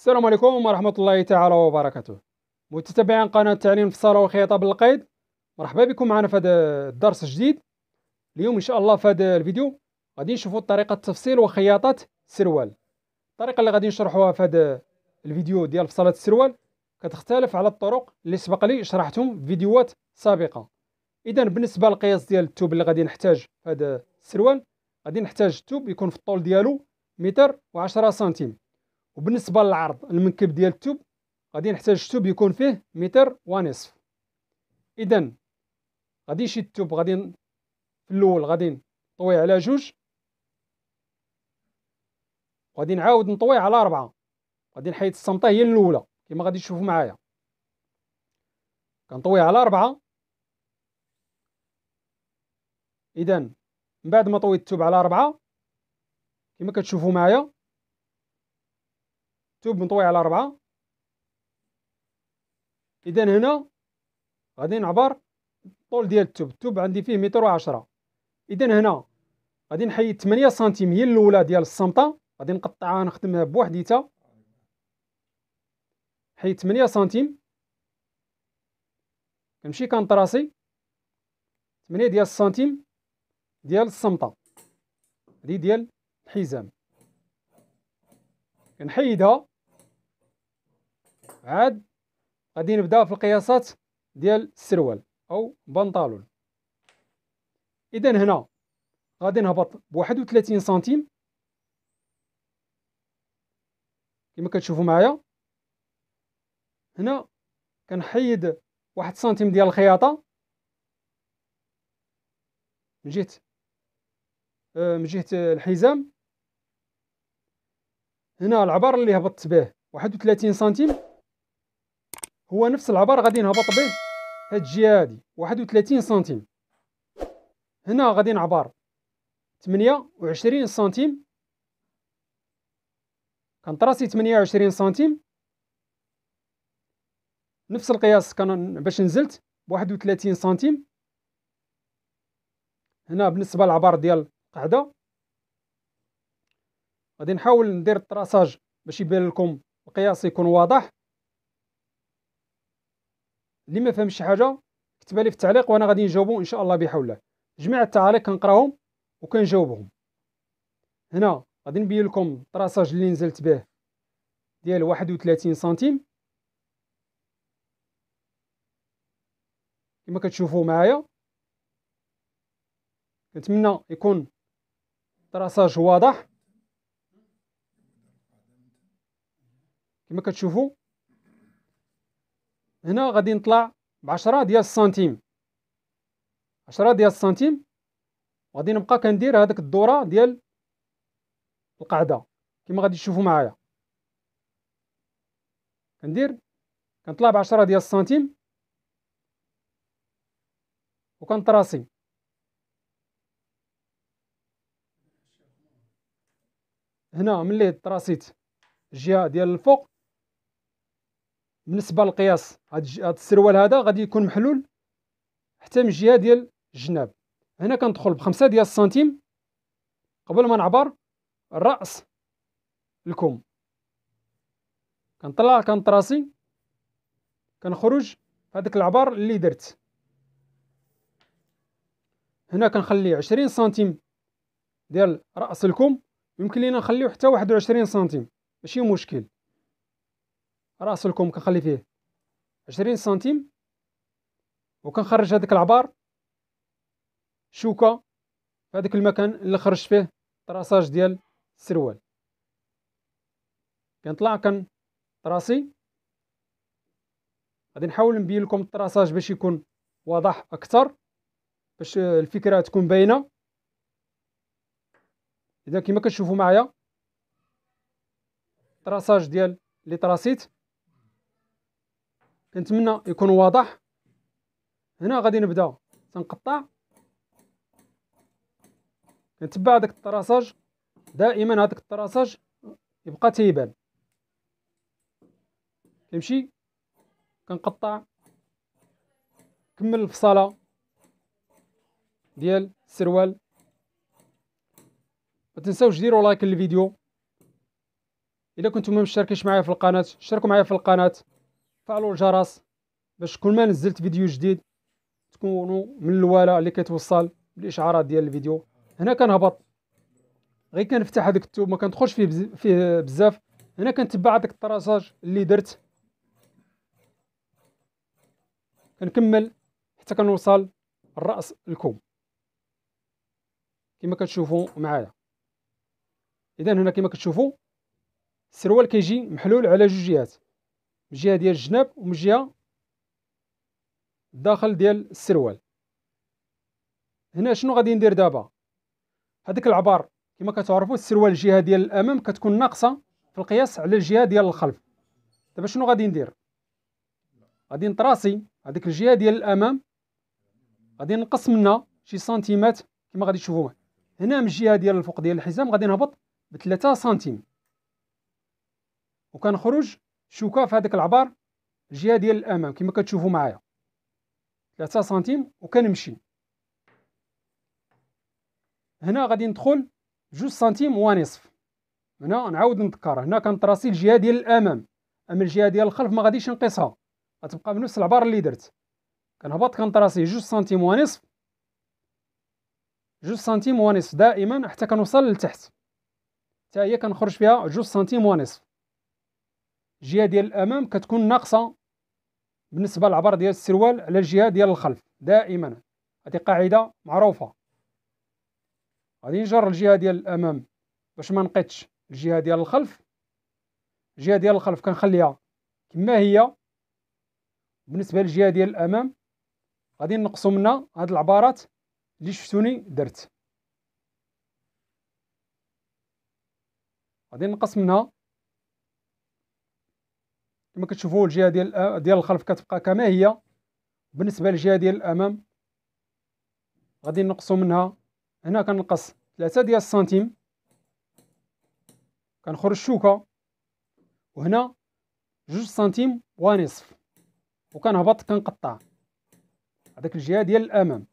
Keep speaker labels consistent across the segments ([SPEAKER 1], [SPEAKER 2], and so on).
[SPEAKER 1] السلام عليكم ورحمة الله تعالى وبركاته متتبعين قناة تعليم في الصالة والخياطة بالقيد مرحبا بكم معنا في هذا الدرس الجديد اليوم إن شاء الله في هذا الفيديو غادي نشوفوا طريقة تفصيل وخياطة السروال الطريقة اللي غادي نشرحوها في هذا الفيديو ديال فصلة السروال كتختلف على الطرق اللي سبق لي شرحتهم في فيديوهات سابقة إذا بالنسبة للقياس ديال التوب اللي غادي نحتاج في هذا السروال غادي نحتاج التوب يكون في الطول ديالو متر وعشرة سنتيم وبالنسبه للعرض المنكب ديال التوب غادي نحتاج التوب يكون فيه متر ونصف اذا غادي نشد التوب غادي في الاول غادي نطوي على جوج وغادي نعاود نطوي على أربعة غادي نحيد الصمطة هي الأولى كما غادي تشوفوا معايا كنطوي على أربعة إذا من بعد ما طويت التوب على أربعة كما كتشوفوا معايا توب مطوي على ربعة إذا هنا غادي نعبر الطول ديال التوب التوب عندي فيه متر وعشرة إذا هنا غادي نحيد ثمانية سنتيم هي الأولى ديال الصمتة غادي نقطعها نخدمها بوحديتها حيد ثمانية سنتيم كنمشي كنطراسي ثمانية ديال السنتيم ديال الصمتة هادي ديال الحزام كنحيدها عاد غادي نبداو في القياسات ديال السروال او بنطلون اذا هنا غادي نهبط بواحد 31 سنتيم كما كتشوفوا معايا هنا كنحيد واحد سنتيم ديال الخياطه من جهه آه، من جهه الحزام هنا العبار اللي هبطت به 31 سنتيم هو نفس العبار غادي نهبط به هاد الجهه هادي 31 سنتيم هنا غادي نعبر 28 سنتيم كنطراسي 28 سنتيم نفس القياس كان باش نزلت ب 31 سنتيم هنا بالنسبه للعبار ديال القاعده غادي نحاول ندير الطراساج باش يبان لكم القياس يكون واضح اللي ما فهمش حاجه كتب لي في التعليق وانا غادي نجاوبو ان شاء الله بحول الله جميع التعاليق كنقراهم وكنجاوبهم هنا غادي نبين لكم الطراساج اللي نزلت به ديال 31 سنتيم كما كتشوفوا معايا كنتمنى يكون الطراساج واضح كما كتشوفوا هنا غادي نطلع ب 10 ديال السنتيم 10 ديال السنتيم غادي نبقى كندير هذاك الدوره ديال القاعده كما غادي تشوفوا معايا كندير كنطلع ب 10 ديال السنتيم وكنطراسي هنا ملي طراسيت الجهه ديال الفوق بالنسبه للقياس هذا السروال هذا غادي يكون محلول حتى من الجهه ديال الجناب هنا كندخل بخمسة ديال السنتيم قبل ما نعبر الراس الكم كنطلع كنطراسي كنخرج هذاك العبار اللي درت هنا كنخلي عشرين سنتيم ديال راس الكم يمكن لينا نخليو حتى واحد وعشرين سنتيم ماشي مشكل راس الكم كنخلي فيه 20 سنتيم وكنخرج هذاك العبار شوكه في هذاك المكان اللي خرجت فيه طراساج ديال السروال كنطلع كن طراسي غادي نحاول نبين لكم الطراساج باش يكون واضح اكثر باش الفكره تكون باينه اذا كما كتشوفوا معايا طراساج ديال لي طراسيت كنتمنى يكون واضح هنا غادي نبدا تنقطع كنتبع داك الطراساج دائما هذاك الطراساج يبقى تيبان كنمشي كنقطع كمل الفصاله ديال السروال ما تنساوش ديروا لايك للفيديو الا كنتم ما مشتركينش معايا في القناه اشتركوا معايا في القناه فعلوا الجرس باش كل ما نزلت فيديو جديد تكونوا من الوالا اللي كتوصل بالاشعارات ديال الفيديو هنا كنهبط غير كنفتح هذاك التوب ما كندخلش فيه بز... فيه بزاف هنا كنتبع هذاك التراساج اللي درت كنكمل حتى كنوصل الراس الكوب كما كتشوفوا معايا اذا هنا كما كتشوفوا السروال كيجي محلول على جوج جهات من جهه ديال الجناب ومن جهه الداخل ديال السروال هنا شنو غادي ندير دابا هذاك العبار كما كتعرفوا السروال الجهه ديال الامام كتكون ناقصه في القياس على الجهه ديال الخلف دابا شنو غادي ندير غادي نطراسي هذيك الجهه ديال الامام غادي نقص منها شي سنتيمات كما غادي تشوفوا هنا من الجهه ديال الفوق ديال الحزام غادي نهبط ب 3 سنتيم وكنخرج شوكا في هذاك العبار الجهه ديال الامام كما كتشوفوا معايا 3 سنتيم وكنمشي هنا غادي ندخل جوج سنتيم ونصف هنا نعاود نذكر هنا كنطراسي الجهه ديال الامام اما الجهه ديال الخلف ما غاديش نقيسها غتبقى بنفس العبار اللي درت كنهبط كنطراسي جوج سنتيم ونصف جوج سنتيم ونصف دائما حتى كنوصل لتحت حتى هي كنخرج فيها جوج سنتيم ونصف الجهه ديال الامام كتكون ناقصه بالنسبه للعبر ديال السروال على الجهه ديال الخلف دائما هذه قاعده معروفه غادي نجر الجهه ديال الامام باش ما نقيتش الجهه ديال الخلف الجهه ديال الخلف كنخليها كما هي بالنسبه للجهه ديال الامام غادي نقصوا منها هاد العبارات اللي شفتوني درت غادي نقص منها كما كتشوفوا الجهه ديال آه، ديال الخلف كتبقى كما هي بالنسبه للجهه ديال الامام غادي نقصوا منها هنا كنقص 3 ديال السنتيم كنخرج الشوكه وهنا جوج سنتيم ونصف وكنهبط كنقطع هذاك الجهه ديال الامام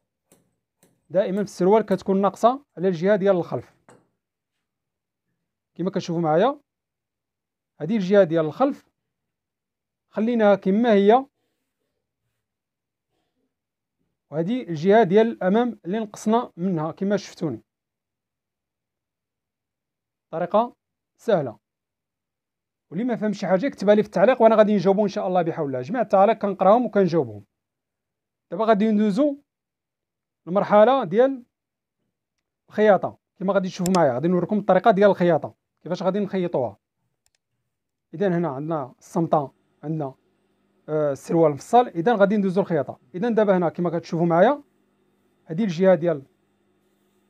[SPEAKER 1] دائما في السروال كتكون ناقصه على الجهه ديال الخلف كما كتشوفوا معايا هذه الجهه ديال الخلف خليناها كما هي وهذه الجهه ديال الامام اللي نقصنا منها كما شفتوني طريقه سهله واللي ما فهم شي حاجه كتبها لي في التعليق وانا غادي نجاوبو ان شاء الله بحول الله جميع التعليق كنقراهم وكنجاوبهم دابا غادي ندوزو المرحله ديال الخياطه كما غادي تشوفوا معايا غادي نوريكم الطريقه ديال الخياطه كيفاش غادي نخيطوها اذا هنا عندنا الصمطه عندنا السروال آه، مفصل اذا غادي ندوزو الخياطه اذا دابا هنا كما كتشوفوا معايا هذه الجهه ديال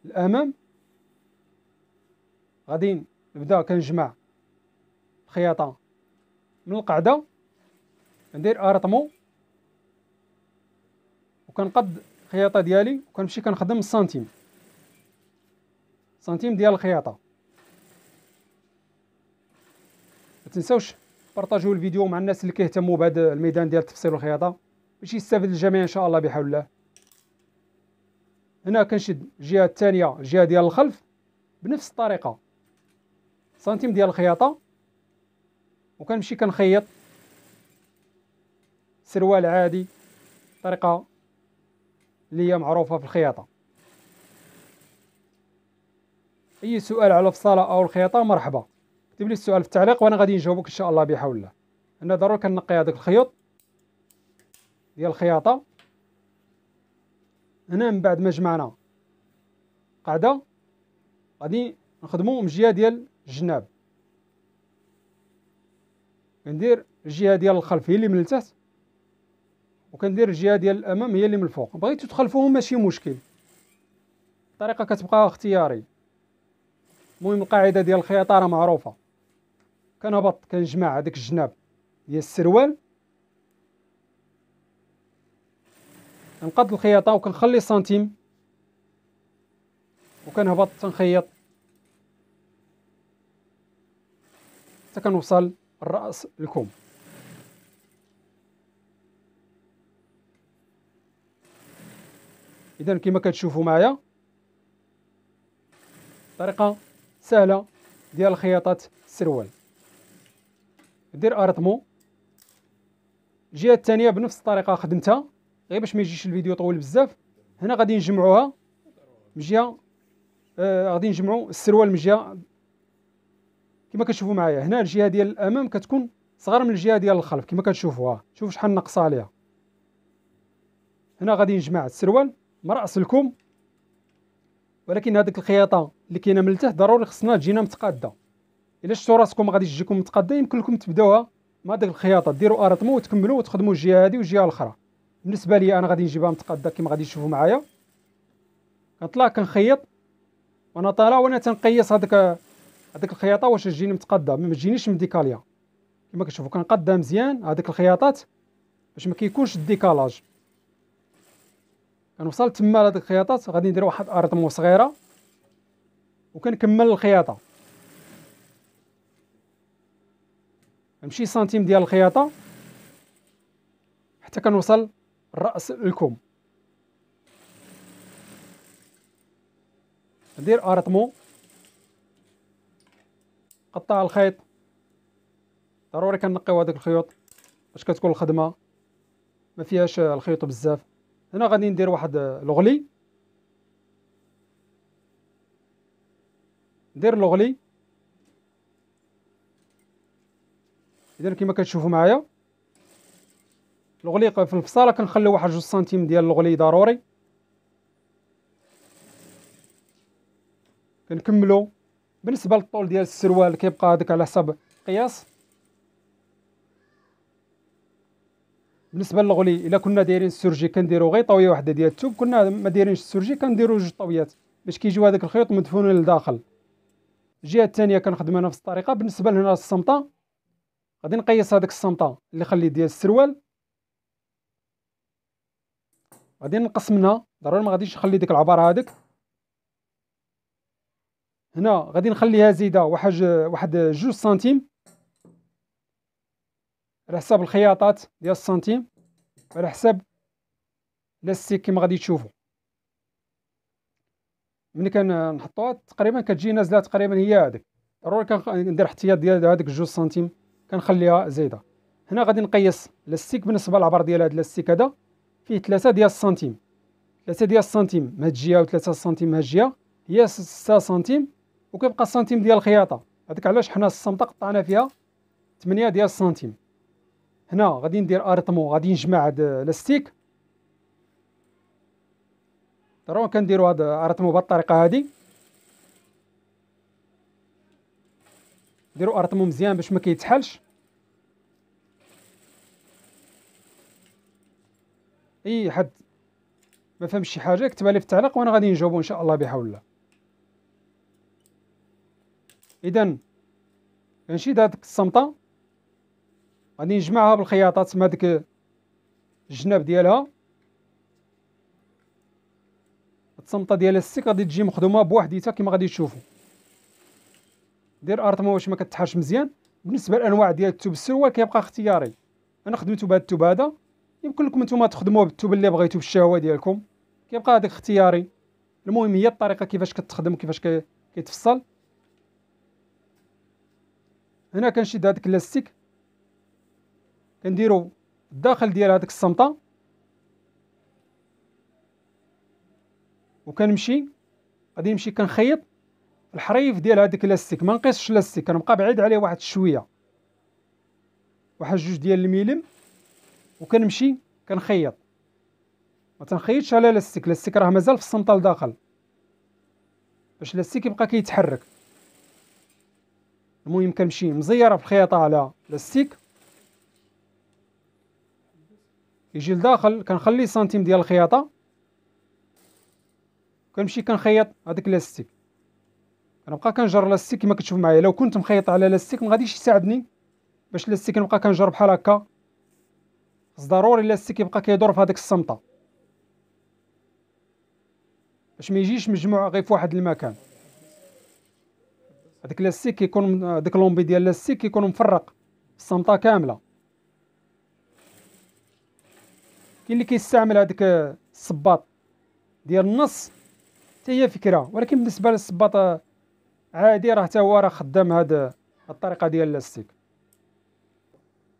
[SPEAKER 1] الامام غادي نبدا كنجمع الخياطه من القاعده ندير ارطمو وكنقد الخياطه ديالي وكنمشي كنخدم السنتيم سنتيم ديال الخياطه ما تنساوش بارطاجيو الفيديو مع الناس اللي كيهتموا بهذا الميدان ديال التفصيل والخياطه باش يستافد الجميع ان شاء الله بحول الله هنا كنشد الجهه الثانيه الجهه ديال الخلف بنفس الطريقه سنتيم ديال الخياطه وكنمشي كنخيط سروال عادي طريقه اللي هي معروفه في الخياطه اي سؤال على الفصاله او الخياطه مرحبا اكتب لي السؤال في التعليق وانا غادي نجاوبك ان شاء الله بحول الله انا ضروري كنقي هذاك الخيوط ديال الخياطه هنا من بعد ما جمعنا قاعده غادي نخدمو من الجهه ديال الجناب كندير الجهه ديال الخلف هي اللي من التحت وكندير الجهه ديال الامام هي اللي من الفوق بغيتو تخلفوهم ماشي مشكل الطريقه كتبقى اختياري المهم القاعده ديال الخياطه راه معروفه كنهبط كنجمع هذاك الجناب ديال السروال كنقاد الخياطه وكنخلي سنتيم وكنهبط تنخيط حتى كنوصل الراس الكم اذا كما كتشوفوا معايا طريقه سهله ديال خياطه السروال دير ارتمو الجهه الثانيه بنفس الطريقه خدمتها غير باش ما يجيش الفيديو طويل بزاف هنا غادي نجمعوها من جهه آه غادي نجمعوا السروال من جهه كما كتشوفوا معايا هنا الجهه ديال الامام كتكون صغر من الجهه ديال الخلف كما كتشوفوها شوف شحال ناقصه عليها هنا غادي نجمع السروال من راس الكم ولكن هذيك الخياطه اللي كاينه من التحت ضروري خصنا تجينا متقاده الا شفتوا راسكم غادي تجيكم متقاده يمكن لكم تبداوها مع داك الخياطه ديروا ارطمو وتكملوا وتخدموا الجهه هذه والجهه الاخرى بالنسبه لي انا غادي نجيبها متقاده كما غادي تشوفوا معايا كنطلع كنخيط وانا طالع وانا تنقيس هذاك هذاك الخياطه واش تجيني متقاده ما تجينيش مديكاليا كما كتشوفوا كنقادها مزيان هذيك الخياطات باش ما كيكونش الديكالاج كنوصل تما لهذيك الخياطات غادي ندير واحد ارطمو صغيره وكنكمل الخياطه نمشي سنتيم ديال الخياطه حتى كنوصل الراس الكم ندير ارطمو قطع الخيط ضروري كنقيو هذوك الخيوط باش كتكون الخدمه ما فيهاش الخيوط بزاف هنا غادي ندير واحد لوغلي ندير لوغلي اذا كما كتشوفوا معايا الغليق في الفصاله كنخليو واحد جوج سنتيم ديال الغلي ضروري كنكملو بالنسبه للطول ديال السروال كيبقى هذاك على حسب القياس بالنسبه للغلي الا كنا دايرين السرجي كنديرو غير طويه واحده ديال الثوب كنا ما دايرينش السرجي كنديرو جوج طويات باش كيجيو هذاك الخيوط مدفونين لداخل الجهه الثانيه كنخدم نفس الطريقه بالنسبه لهنا الصمطه غادي نقيس هذاك السنطه اللي خليت ديال السروال غادي نقص منها ضروري ما غاديش نخلي ديك العباره هذيك هنا غادي نخليها زايده واحد واحد جوج سنتيم على حساب الخياطات ديال السنتيم على حساب لاستيك كما غادي تشوفوا ملي كنحطوها تقريبا كتجي نازله تقريبا هي هذيك ضروري كندير احتياط ديال هذيك جوج سنتيم كنخليها زايده هنا غادي نقيس لاستيك بالنسبه للعبر ديال هذا لاستيك هذا فيه 3 ديال السنتيم 3 ديال السنتيم من هاد الجهه و3 سنتيم من هاد الجهه هي 6 سنتيم وكيبقى السنتيم ديال الخياطه هذاك علاش حنا الصمته قطعنا فيها 8 ديال السنتيم هنا غادي ندير ارتمو غادي نجمع هاد لاستيك ضروري كنديروا هاد ارتمو بهاد الطريقه هادي ديروا ارطمو مزيان باش ما كيتحلش اي حد ما فهمش شي حاجه كتبها لي في التعليق وانا غادي نجاوبو ان شاء الله بحول الله اذا كنشد هذيك الصمطه غادي نجمعها بالخياطه مع داك الجناب ديالها الصمطه ديال السيك غادي تجي مخدومه بوحديتها كما غادي تشوفوا دير ارطمو واش ما كتحرش مزيان بالنسبه للانواع ديال التوب السروال كيبقى اختياري انا خدمتو بهذا التوب هذا يمكن لكم نتوما تخدموه بالتوب اللي بغيتو بالشهوه ديالكم كيبقى هذاك اختياري المهم هي الطريقه كيفاش كتخدم وكيفاش كيتفصل هنا كنشد هذاك اللاستيك كنديرو الداخل ديال هذيك الصمطه وكنمشي غادي نمشي كنخيط الحريف ديال هذاك لاستيك ما نقيسش لاستيك كنبقى بعيد عليه واحد شويه واحد جوج ديال الميلم وكنمشي كنخيط ما تنخيطش على لاستيك لاستيك راه مازال في الصمت لداخل باش لاستيك يبقى كيتحرك المهم كنمشي مزيره في الخياطه على لاستيك يجي لداخل كنخلي سنتيم ديال الخياطه كنمشي كنخيط هذاك لاستيك نبقى كنجر لاستيك كما كتشوف معايا لو كنت مخيط على لاستيك ما غاديش يساعدني باش لاستيك نبقى كنجر بحال هكا ضروري لاستيك يبقى كيدور في هذيك الصمته باش ما يجيش مجموع غير في واحد المكان هذاك لاستيك كيكون داك لومبي ديال لاستيك كيكون مفرق الصمته كامله كاين اللي كيستعمل هذاك الصباط ديال النص حتى هي فكره ولكن بالنسبه للصباط عادي راه حتى هو راه خدام هاد الطريقه ديال لاستيك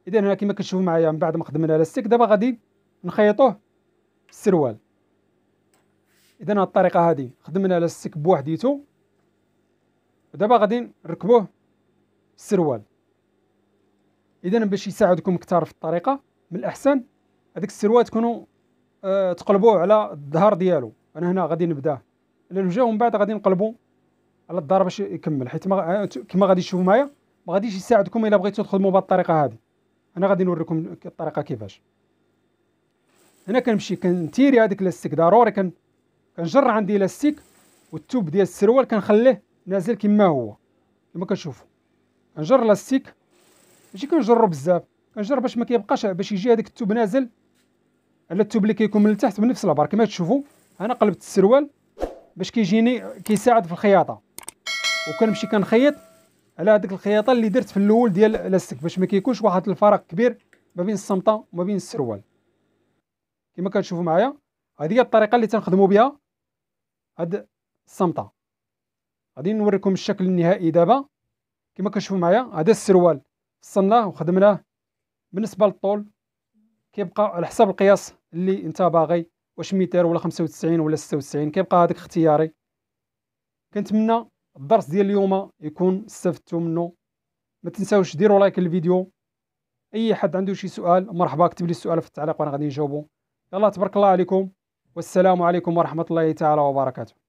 [SPEAKER 1] اذا هنا كما كتشوفوا معايا من بعد ما خدمنا لاستيك دابا غادي نخيطوه بالسروال اذا هاد الطريقه هادي خدمنا لاستيك بوحديتو ودابا غادي نركبوه بالسروال اذا باش يساعدكم كتار في الطريقه من الاحسن هاديك السروال تكونوا أه تقلبوه على الظهر ديالو انا هنا غادي نبدا على الوجه ومن بعد غادي نقلبو على الدار باش يكمل حيت ما آه، كما غادي تشوفوا معايا ما غاديش يساعدكم الا بغيتوا تخدموا بهذه الطريقه هذه انا غادي نوريكم الطريقه كيفاش هنا كنمشي كنتيري هذاك لاستيك ضروري كن كنجر عندي لاستيك والتوب ديال السروال كنخليه نازل كما هو كما كتشوفوا كنجر لاستيك ماشي كنجرو بزاف كنجر باش ما كيبقاش باش يجي هذاك التوب نازل على التوب اللي كيكون من التحت بنفس البار كما تشوفوا انا قلبت السروال باش كيجيني كيساعد في الخياطه وكنمشي كنخيط على هذيك الخياطه اللي درت في الاول ديال لاستك باش ما كيكونش واحد الفرق كبير ما بين الصمطه وما بين السروال كما كتشوفوا معايا هذه هي الطريقه اللي تنخدموا بها هاد الصمطه غادي نوريكم الشكل النهائي دابا كما كتشوفوا معايا هذا السروال فصلناه وخدمناه بالنسبه للطول كيبقى على حسب القياس اللي انت باغي واش متر ولا 95 ولا 96 كيبقى هذاك اختياري كنتمنى الدرس ديال اليوم يكون استفدتوا منه ما تنساوش ديروا لايك للفيديو اي حد عنده شي سؤال مرحبا اكتب لي السؤال في التعليق وانا غادي نجاوبه يلا تبارك الله عليكم والسلام عليكم ورحمه الله تعالى وبركاته